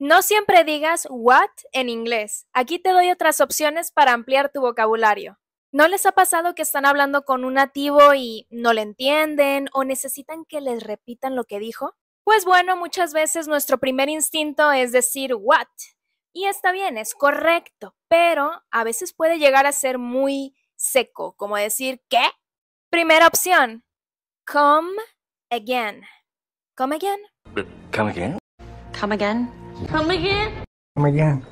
No siempre digas what en inglés. Aquí te doy otras opciones para ampliar tu vocabulario. ¿No les ha pasado que están hablando con un nativo y no le entienden o necesitan que les repitan lo que dijo? Pues bueno, muchas veces nuestro primer instinto es decir what. Y está bien, es correcto, pero a veces puede llegar a ser muy seco, como decir ¿qué? Primera opción, come again. Come again. Come again. Come again. Come again. Come again.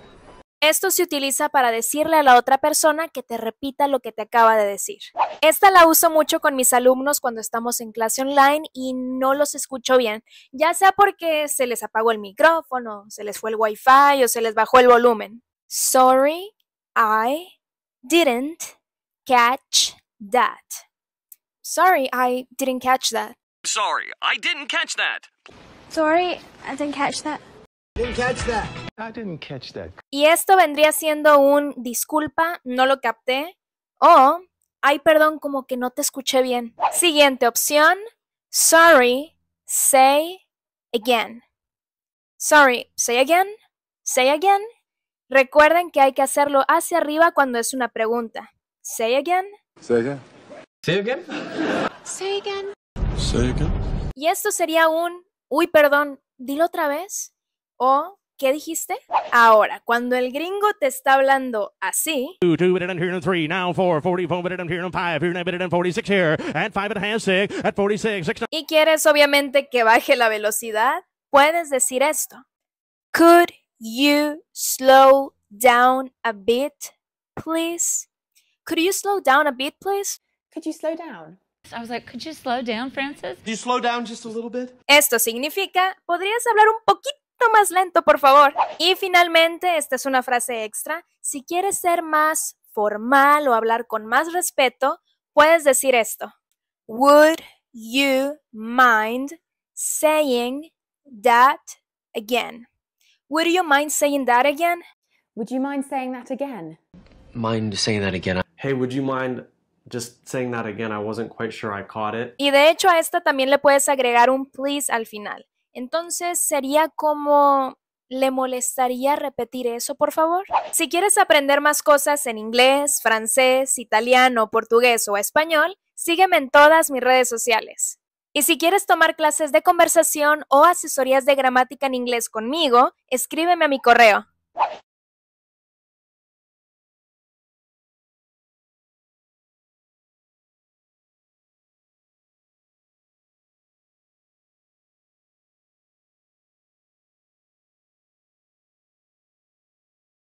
Esto se utiliza para decirle a la otra persona que te repita lo que te acaba de decir. Esta la uso mucho con mis alumnos cuando estamos en clase online y no los escucho bien, ya sea porque se les apagó el micrófono, se les fue el wifi o se les bajó el volumen. Sorry, I didn't catch that. Sorry, I didn't catch that. Sorry, I didn't catch that. Sorry, I didn't catch that. Y esto vendría siendo un disculpa, no lo capté, o ay, perdón, como que no te escuché bien. Siguiente opción, sorry, say again. Sorry, say again, say again. Recuerden que hay que hacerlo hacia arriba cuando es una pregunta. Say again. Say again. Say again. Say again. Say again. Y esto sería un, uy, perdón, dilo otra vez o ¿Qué dijiste? Ahora, cuando el gringo te está hablando así. Y quieres obviamente que baje la velocidad, puedes decir esto. Could you slow down a bit, please? Could you slow down a bit, please? Could you slow down? I was like, could you slow down, Francis? Could you slow down just a little bit? Esto significa, ¿podrías hablar un poquito más lento, por favor. Y finalmente, esta es una frase extra, si quieres ser más formal o hablar con más respeto, puedes decir esto. Would you mind saying that again? Would you mind saying that again? Would you mind saying that again? Mind saying that again. Hey, would you mind just saying that again? I wasn't quite sure I caught it. Y de hecho a esta también le puedes agregar un please al final. Entonces sería como ¿Le molestaría repetir eso, por favor? Si quieres aprender más cosas en inglés, francés, italiano, portugués o español, sígueme en todas mis redes sociales. Y si quieres tomar clases de conversación o asesorías de gramática en inglés conmigo, escríbeme a mi correo